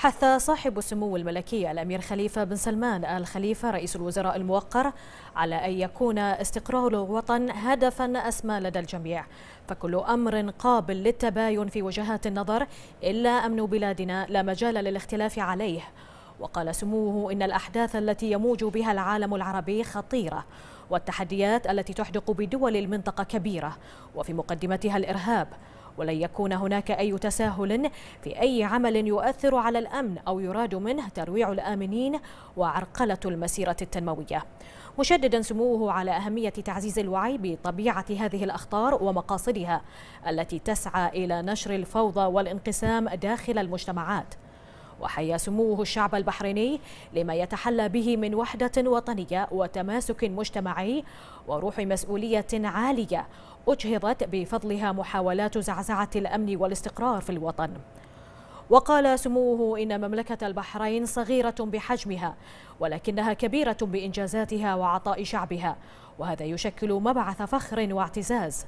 حث صاحب السمو الملكي الأمير خليفة بن سلمان آل خليفة رئيس الوزراء الموقر على أن يكون استقرار الوطن هدفا أسمى لدى الجميع فكل أمر قابل للتباين في وجهات النظر إلا أمن بلادنا لا مجال للاختلاف عليه وقال سموه إن الأحداث التي يموج بها العالم العربي خطيرة والتحديات التي تحدق بدول المنطقة كبيرة وفي مقدمتها الإرهاب ولن يكون هناك أي تساهل في أي عمل يؤثر على الأمن أو يراد منه ترويع الآمنين وعرقلة المسيرة التنموية مشددا سموه على أهمية تعزيز الوعي بطبيعة هذه الأخطار ومقاصدها التي تسعى إلى نشر الفوضى والانقسام داخل المجتمعات وحيا سموه الشعب البحريني لما يتحلى به من وحدة وطنية وتماسك مجتمعي وروح مسؤولية عالية أجهضت بفضلها محاولات زعزعة الأمن والاستقرار في الوطن وقال سموه إن مملكة البحرين صغيرة بحجمها ولكنها كبيرة بإنجازاتها وعطاء شعبها وهذا يشكل مبعث فخر واعتزاز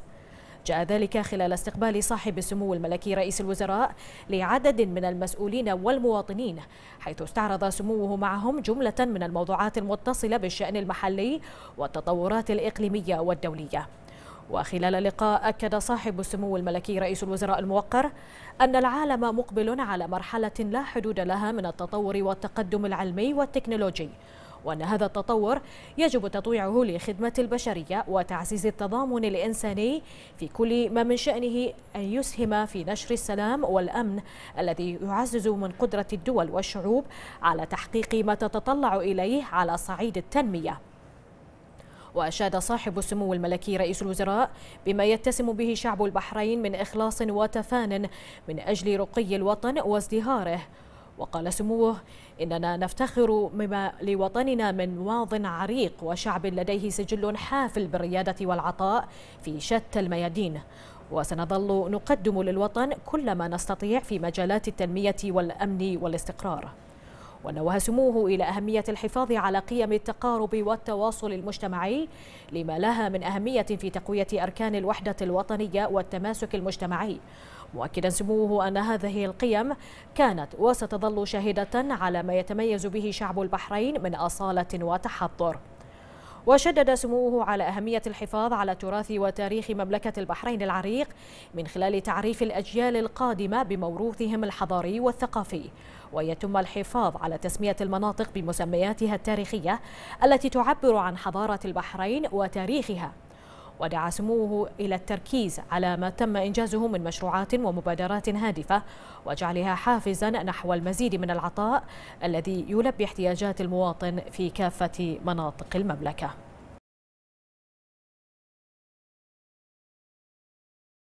جاء ذلك خلال استقبال صاحب السمو الملكي رئيس الوزراء لعدد من المسؤولين والمواطنين حيث استعرض سموه معهم جملة من الموضوعات المتصلة بالشأن المحلي والتطورات الإقليمية والدولية وخلال اللقاء أكد صاحب السمو الملكي رئيس الوزراء الموقر أن العالم مقبل على مرحلة لا حدود لها من التطور والتقدم العلمي والتكنولوجي وأن هذا التطور يجب تطويعه لخدمة البشرية وتعزيز التضامن الإنساني في كل ما من شأنه أن يسهم في نشر السلام والأمن الذي يعزز من قدرة الدول والشعوب على تحقيق ما تتطلع إليه على صعيد التنمية وأشاد صاحب السمو الملكي رئيس الوزراء بما يتسم به شعب البحرين من إخلاص وتفان من أجل رقي الوطن وازدهاره وقال سموه إننا نفتخر بما لوطننا من واض عريق وشعب لديه سجل حافل بالريادة والعطاء في شتى الميادين وسنظل نقدم للوطن كل ما نستطيع في مجالات التنمية والأمن والاستقرار ونوه سموه إلى أهمية الحفاظ على قيم التقارب والتواصل المجتمعي لما لها من أهمية في تقوية أركان الوحدة الوطنية والتماسك المجتمعي مؤكدا سموه أن هذه القيم كانت وستظل شاهدة على ما يتميز به شعب البحرين من أصالة وتحضر وشدد سموه على أهمية الحفاظ على تراث وتاريخ مملكة البحرين العريق من خلال تعريف الأجيال القادمة بموروثهم الحضاري والثقافي ويتم الحفاظ على تسمية المناطق بمسمياتها التاريخية التي تعبر عن حضارة البحرين وتاريخها ودعا سموه إلى التركيز على ما تم إنجازه من مشروعات ومبادرات هادفة وجعلها حافزا نحو المزيد من العطاء الذي يلبي احتياجات المواطن في كافة مناطق المملكة